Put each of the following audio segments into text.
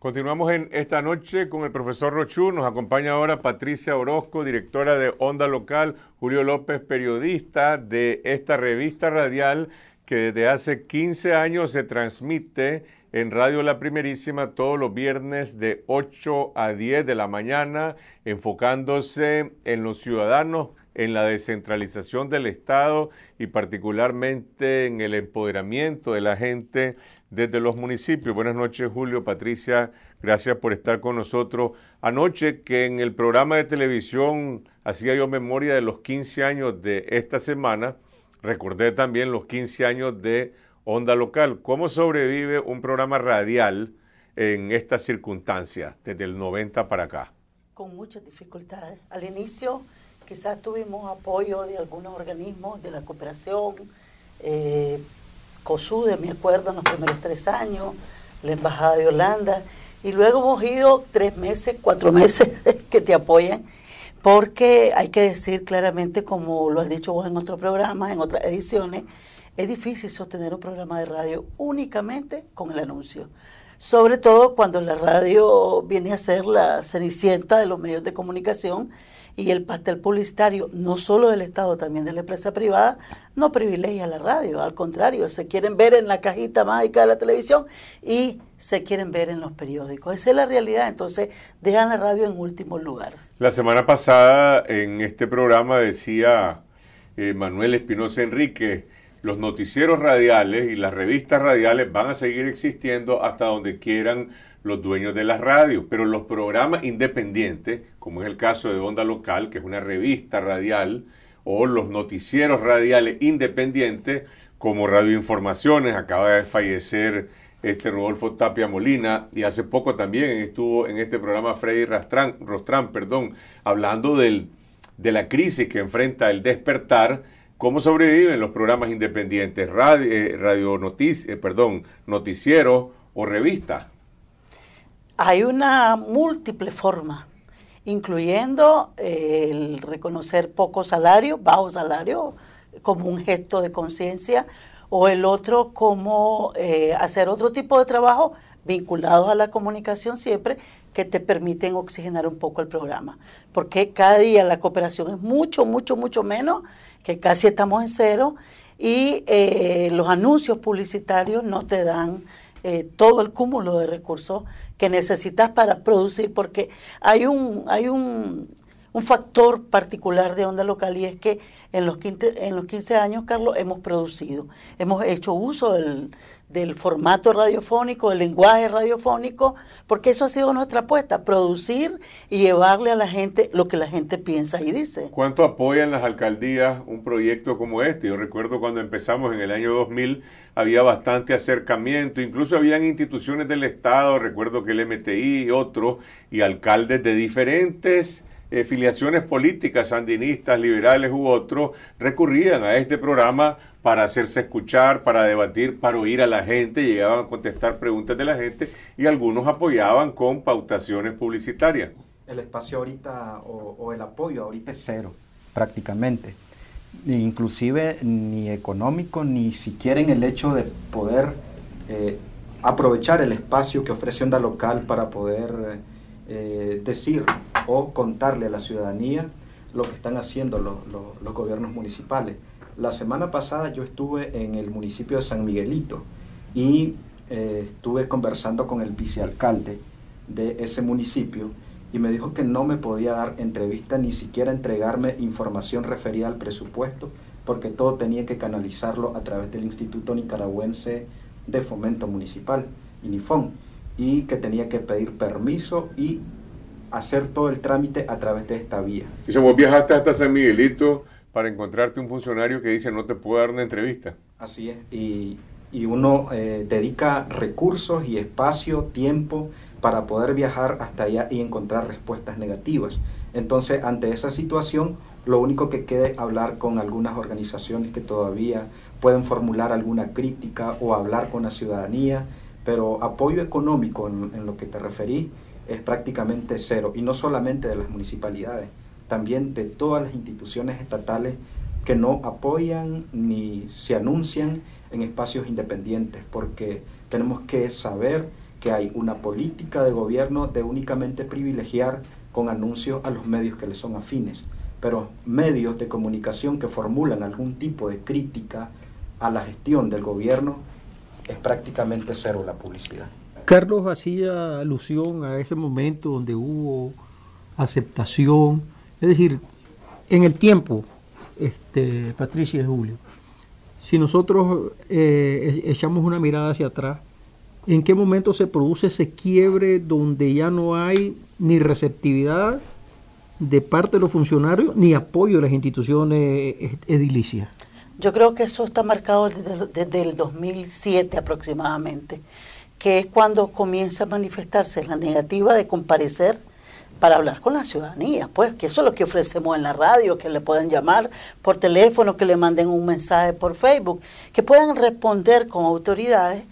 Continuamos en esta noche con el profesor Rochú. Nos acompaña ahora Patricia Orozco, directora de Onda Local, Julio López, periodista de esta revista radial que desde hace 15 años se transmite en Radio La Primerísima todos los viernes de 8 a 10 de la mañana, enfocándose en los ciudadanos en la descentralización del Estado y particularmente en el empoderamiento de la gente desde los municipios. Buenas noches, Julio, Patricia, gracias por estar con nosotros. Anoche que en el programa de televisión hacía yo memoria de los 15 años de esta semana, recordé también los 15 años de Onda Local. ¿Cómo sobrevive un programa radial en estas circunstancias desde el 90 para acá? Con muchas dificultades. Al inicio quizás tuvimos apoyo de algunos organismos de la cooperación, eh, COSUDE, me acuerdo, en los primeros tres años, la Embajada de Holanda, y luego hemos ido tres meses, cuatro meses que te apoyan, porque hay que decir claramente, como lo has dicho vos en otros programas, en otras ediciones, es difícil sostener un programa de radio únicamente con el anuncio. Sobre todo cuando la radio viene a ser la cenicienta de los medios de comunicación y el pastel publicitario, no solo del Estado, también de la empresa privada, no privilegia la radio. Al contrario, se quieren ver en la cajita mágica de la televisión y se quieren ver en los periódicos. Esa es la realidad. Entonces, dejan la radio en último lugar. La semana pasada en este programa decía eh, Manuel Espinosa Enrique, los noticieros radiales y las revistas radiales van a seguir existiendo hasta donde quieran los dueños de las radios, pero los programas independientes como es el caso de Onda Local, que es una revista radial, o los noticieros radiales independientes, como Radio Informaciones, acaba de fallecer este Rodolfo Tapia Molina, y hace poco también estuvo en este programa Freddy Rostrán, perdón, hablando de la crisis que enfrenta el despertar, cómo sobreviven los programas independientes, eh, radio, eh, perdón, noticieros o revistas. Hay una múltiple forma incluyendo eh, el reconocer poco salario, bajo salario, como un gesto de conciencia, o el otro como eh, hacer otro tipo de trabajo vinculados a la comunicación siempre que te permiten oxigenar un poco el programa. Porque cada día la cooperación es mucho, mucho, mucho menos, que casi estamos en cero, y eh, los anuncios publicitarios no te dan eh, todo el cúmulo de recursos que necesitas para producir, porque hay un, hay un un factor particular de onda local y es que en los 15, en los 15 años, Carlos, hemos producido, hemos hecho uso del, del formato radiofónico, del lenguaje radiofónico, porque eso ha sido nuestra apuesta, producir y llevarle a la gente lo que la gente piensa y dice. ¿Cuánto apoyan las alcaldías un proyecto como este? Yo recuerdo cuando empezamos en el año 2000 había bastante acercamiento, incluso habían instituciones del Estado, recuerdo que el MTI y otros, y alcaldes de diferentes eh, filiaciones políticas, sandinistas, liberales u otros, recurrían a este programa para hacerse escuchar, para debatir, para oír a la gente, llegaban a contestar preguntas de la gente y algunos apoyaban con pautaciones publicitarias. El espacio ahorita o, el apoyo ahorita es cero, prácticamente. Inclusive ni económico, ni siquiera en el hecho de poder eh, aprovechar el espacio que ofrece Onda Local para poder eh, decir o contarle a la ciudadanía lo que están haciendo los, gobiernos municipales. La semana pasada yo estuve en el municipio de San Miguelito y eh, estuve conversando con el vicealcalde de ese municipio y me dijo que no me podía dar entrevista ni siquiera entregarme información referida al presupuesto porque todo tenía que canalizarlo a través del Instituto Nicaragüense de Fomento Municipal, INIFON, y que tenía que pedir permiso y hacer todo el trámite a través de esta vía. Eso, vos viajaste hasta San Miguelito para encontrarte un funcionario que dice no te puedo dar una entrevista. Así es, y, y uno eh, dedica recursos y espacio, tiempo para poder viajar hasta allá y encontrar respuestas negativas. Entonces, ante esa situación, lo único que queda es hablar con algunas organizaciones que todavía pueden formular alguna crítica o hablar con la ciudadanía, pero apoyo económico en, en lo que te referí, es prácticamente cero, y no solamente de las municipalidades, también de todas las instituciones estatales que no apoyan ni se anuncian en espacios independientes, porque tenemos que saber que hay una política de gobierno de únicamente privilegiar con anuncios a los medios que le son afines, pero medios de comunicación que formulan algún tipo de crítica a la gestión del gobierno es prácticamente cero la publicidad. Carlos hacía alusión a ese momento donde hubo aceptación, es decir, en el tiempo, este, Patricia y Julio, si nosotros eh, e-, echamos una mirada hacia atrás, ¿en qué momento se produce ese quiebre donde ya no hay ni receptividad de parte de los funcionarios ni apoyo de las instituciones e-, edilicias? Yo creo que eso está marcado desde, desde el 2007 aproximadamente que es cuando comienza a manifestarse la negativa de comparecer para hablar con la ciudadanía, pues, que eso es lo que ofrecemos en la radio, que le puedan llamar por teléfono, que le manden un mensaje por Facebook, que puedan responder con autoridades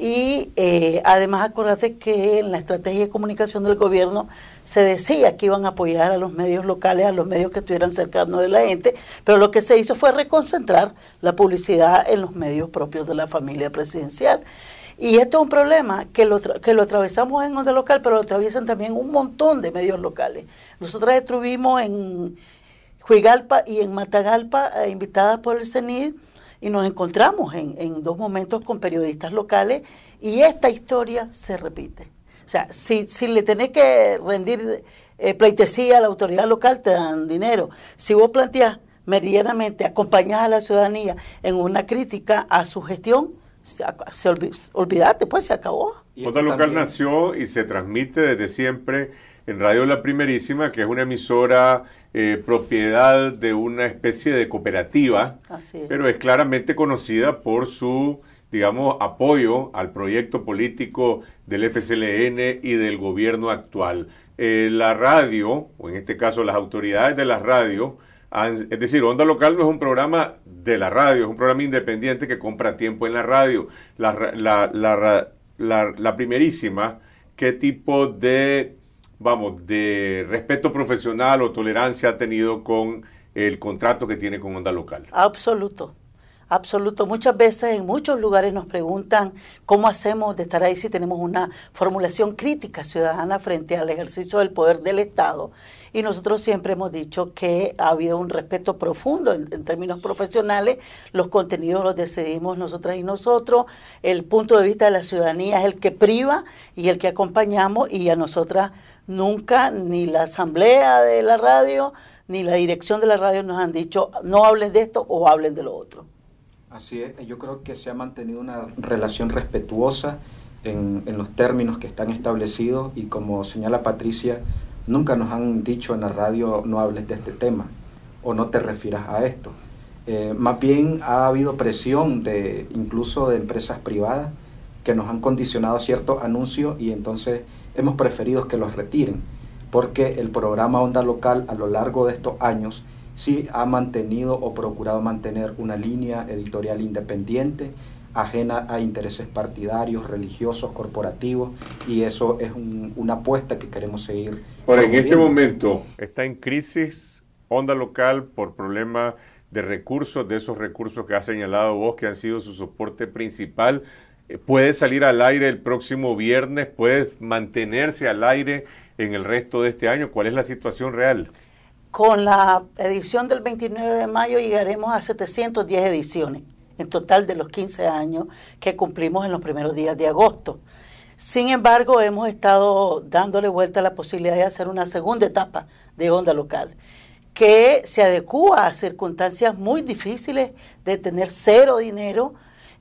y eh, además acordate que en la estrategia de comunicación del gobierno se decía que iban a apoyar a los medios locales, a los medios que estuvieran cercanos de la gente, pero lo que se hizo fue reconcentrar la publicidad en los medios propios de la familia presidencial. Y esto es un problema que lo, que lo atravesamos en onda local, pero lo atraviesan también un montón de medios locales. Nosotros estuvimos en Juigalpa y en Matagalpa, eh, invitadas por el CENID, y nos encontramos en, en dos momentos con periodistas locales, y esta historia se repite. O sea, si, si le tenés que rendir eh, pleitesía a la autoridad local, te dan dinero. Si vos planteás meridianamente acompañar a la ciudadanía en una crítica a su gestión, se, olvidó, después pues se acabó. Onda Local nació y se transmite desde siempre en Radio La Primerísima, que es una emisora eh, propiedad de una especie de cooperativa, pero es claramente conocida por su, digamos, apoyo al proyecto político del FCLN y del gobierno actual. Eh, la radio, o en este caso las autoridades de la radio, Ah, es decir, Onda Local no es un programa de la radio, es un programa independiente que compra tiempo en la radio. La, primerísima, ¿qué tipo de, vamos, de respeto profesional o tolerancia ha tenido con el contrato que tiene con Onda Local? Absoluto. Absoluto. Muchas veces en muchos lugares nos preguntan cómo hacemos de estar ahí si tenemos una formulación crítica ciudadana frente al ejercicio del poder del Estado. Y nosotros siempre hemos dicho que ha habido un respeto profundo en, términos profesionales. Los contenidos los decidimos nosotras y nosotros. El punto de vista de la ciudadanía es el que priva y el que acompañamos. Y a nosotras nunca ni la asamblea de la radio ni la dirección de la radio nos han dicho no hablen de esto o hablen de lo otro. Así es, yo creo que se ha mantenido una relación respetuosa en, los términos que están establecidos y como señala Patricia, nunca nos han dicho en la radio no hables de este tema o no te refieras a esto. Eh, más bien ha habido presión de incluso de empresas privadas que nos han condicionado ciertos anuncios y entonces hemos preferido que los retiren, porque el programa Onda Local a lo largo de estos años sí ha mantenido o procurado mantener una línea editorial independiente, ajena a intereses partidarios, religiosos, corporativos, y eso es una apuesta que queremos seguir. Ahora, en este momento está en crisis onda local por problemas de recursos, de esos recursos que ha señalado vos, que han sido su soporte principal. Puede salir al aire el próximo viernes, puede mantenerse al aire en el resto de este año. ¿Cuál es la situación real? Con la edición del 29 de mayo llegaremos a 710 ediciones, en total de los 15 años que cumplimos en los primeros días de agosto. Sin embargo, hemos estado dándole vuelta a la posibilidad de hacer una segunda etapa de onda local, que se adecúa a circunstancias muy difíciles de tener cero dinero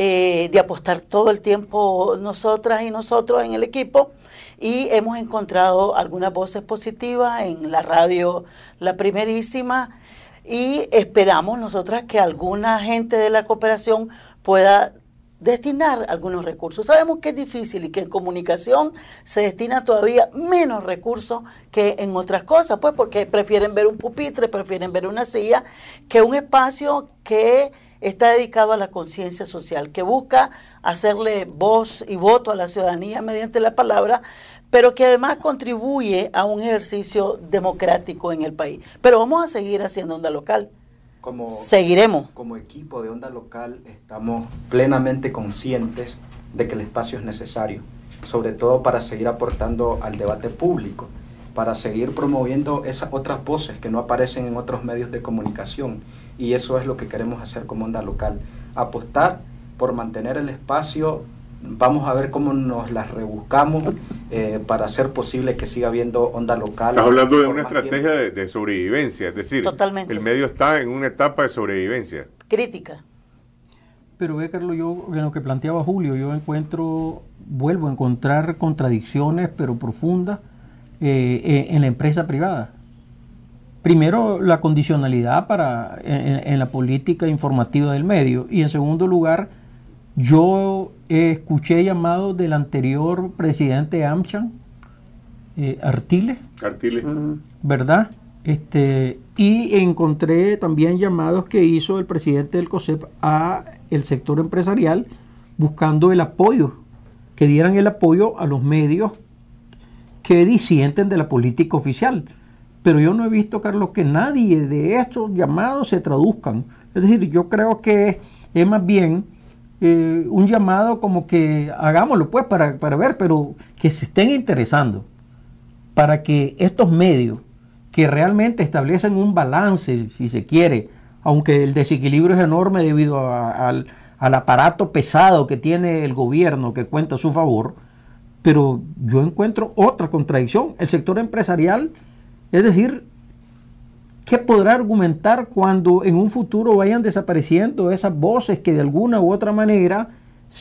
eh, de apostar todo el tiempo nosotras y nosotros en el equipo y hemos encontrado algunas voces positivas en la radio La Primerísima y esperamos nosotras que alguna gente de la cooperación pueda destinar algunos recursos. Sabemos que es difícil y que en comunicación se destina todavía menos recursos que en otras cosas, pues porque prefieren ver un pupitre, prefieren ver una silla, que un espacio que está dedicado a la conciencia social, que busca hacerle voz y voto a la ciudadanía mediante la palabra, pero que además contribuye a un ejercicio democrático en el país. Pero vamos a seguir haciendo onda local. Como, Seguiremos. Como equipo de onda local estamos plenamente conscientes de que el espacio es necesario, sobre todo para seguir aportando al debate público para seguir promoviendo esas otras voces que no aparecen en otros medios de comunicación. Y eso es lo que queremos hacer como onda local. Apostar por mantener el espacio. Vamos a ver cómo nos las rebuscamos eh, para hacer posible que siga habiendo onda local. Estás hablando de una estrategia de, sobrevivencia, es decir, el medio está en una etapa de sobrevivencia. Crítica. Pero ve, Carlos, yo en lo que planteaba Julio, yo encuentro, vuelvo a encontrar contradicciones, pero profundas, eh, eh, en la empresa privada. Primero, la condicionalidad para, en, la política informativa del medio. Y en segundo lugar, yo escuché llamados del anterior presidente Amchan, Artiles. Eh, Artiles. ¿Verdad? Este, y encontré también llamados que hizo el presidente del COSEP a el sector empresarial buscando el apoyo, que dieran el apoyo a los medios que disienten de la política oficial. Pero yo no he visto, Carlos, que nadie de estos llamados se traduzcan. Es decir, yo creo que es más bien eh, un llamado como que hagámoslo pues para, ver, pero que se estén interesando para que estos medios que realmente establecen un balance, si se quiere, aunque el desequilibrio es enorme debido al, al aparato pesado que tiene el gobierno que cuenta a su favor, pero yo encuentro otra contradicción. El sector empresarial, es decir, ¿qué podrá argumentar cuando en un futuro vayan desapareciendo esas voces que de alguna u otra manera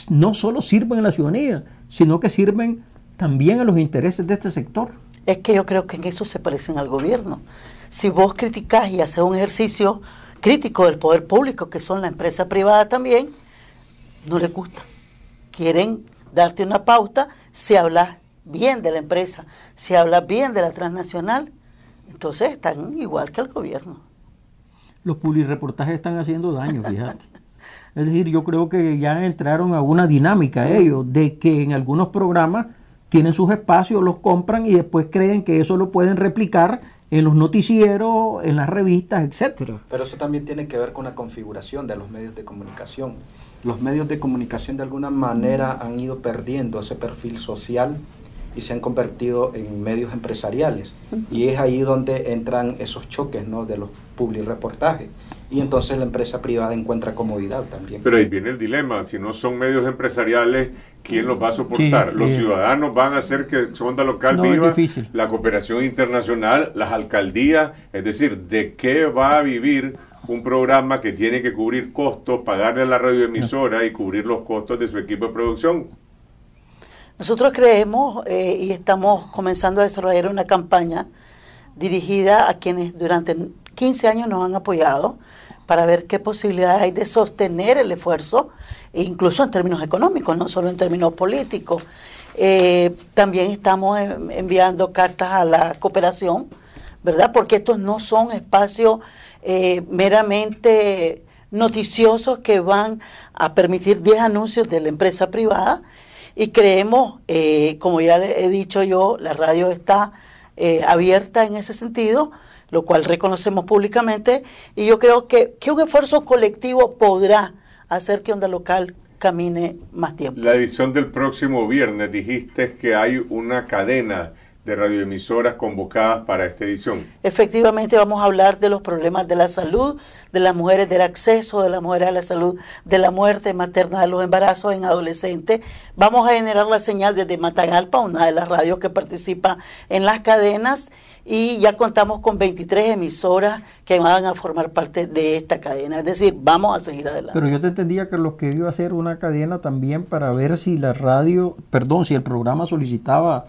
no solo sirven a la ciudadanía, sino que sirven también a los intereses de este sector? Es que yo creo que en eso se parecen al gobierno. Si vos criticás y haces un ejercicio crítico del poder público, que son la empresa privada también, no les gusta. Quieren darte una pauta si hablas bien de la empresa, si hablas bien de la transnacional, entonces están igual que el gobierno. Los reportajes están haciendo daño, fíjate. es decir, yo creo que ya entraron a una dinámica ellos de que en algunos programas tienen sus espacios, los compran y después creen que eso lo pueden replicar en los noticieros, en las revistas, etcétera. Pero eso también tiene que ver con la configuración de los medios de comunicación. Los medios de comunicación de alguna manera han ido perdiendo ese perfil social y se han convertido en medios empresariales. Y es ahí donde entran esos choques de los reportajes y entonces la empresa privada encuentra comodidad también. Pero ahí viene el dilema, si no son medios empresariales, ¿quién los va a soportar? los ciudadanos van a hacer que su onda local viva, la cooperación internacional, las alcaldías, es decir, ¿de qué va a vivir un programa que tiene que cubrir costos, pagarle a la radioemisora y cubrir los costos de su equipo de producción? Nosotros creemos eh, y estamos comenzando a desarrollar una campaña dirigida a quienes durante 15 años nos han apoyado para ver qué posibilidades hay de sostener el esfuerzo, e incluso en términos económicos, no solo en términos políticos. Eh, también estamos enviando cartas a la cooperación, ¿verdad? Porque estos no son espacios eh, meramente noticiosos que van a permitir 10 anuncios de la empresa privada y creemos, eh, como ya he dicho yo, la radio está abierta en ese sentido, lo cual reconocemos públicamente, y yo creo que, que un esfuerzo colectivo podrá hacer que Onda Local camine más tiempo. La edición del próximo viernes dijiste que hay una cadena de radioemisoras convocadas para esta edición. Efectivamente, vamos a hablar de los problemas de la salud, de las mujeres, del acceso de las mujeres a la salud, de la muerte materna, de los embarazos en adolescentes. Vamos a generar la señal desde Matagalpa, una de las radios que participa en las cadenas, y ya contamos con 23 emisoras que van a formar parte de esta cadena. Es decir, vamos a seguir adelante. Pero yo te entendía que los que iba a hacer una cadena también para ver si la radio, perdón, si el programa solicitaba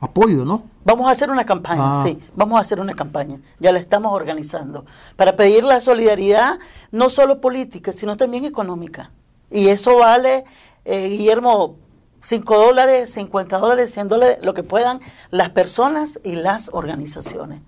apoyo, ¿no? Vamos a hacer una campaña, ah. sí, vamos a hacer una campaña, ya la estamos organizando, para pedir la solidaridad no solo política, sino también económica. Y eso vale, eh, Guillermo, 5 dólares, 50 dólares, 100 dólares, lo que puedan las personas y las organizaciones.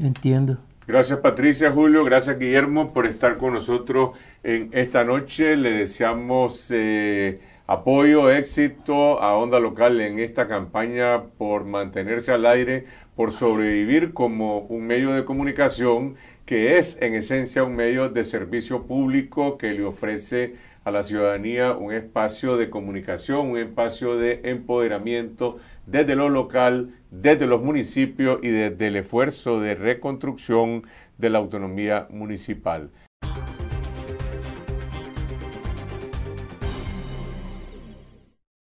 Entiendo. Gracias Patricia, Julio, gracias Guillermo por estar con nosotros en esta noche. Le deseamos... Eh, Apoyo, éxito a Onda Local en esta campaña por mantenerse al aire, por sobrevivir como un medio de comunicación que es en esencia un medio de servicio público que le ofrece a la ciudadanía un espacio de comunicación, un espacio de empoderamiento desde lo local, desde los municipios y desde el esfuerzo de reconstrucción de la autonomía municipal.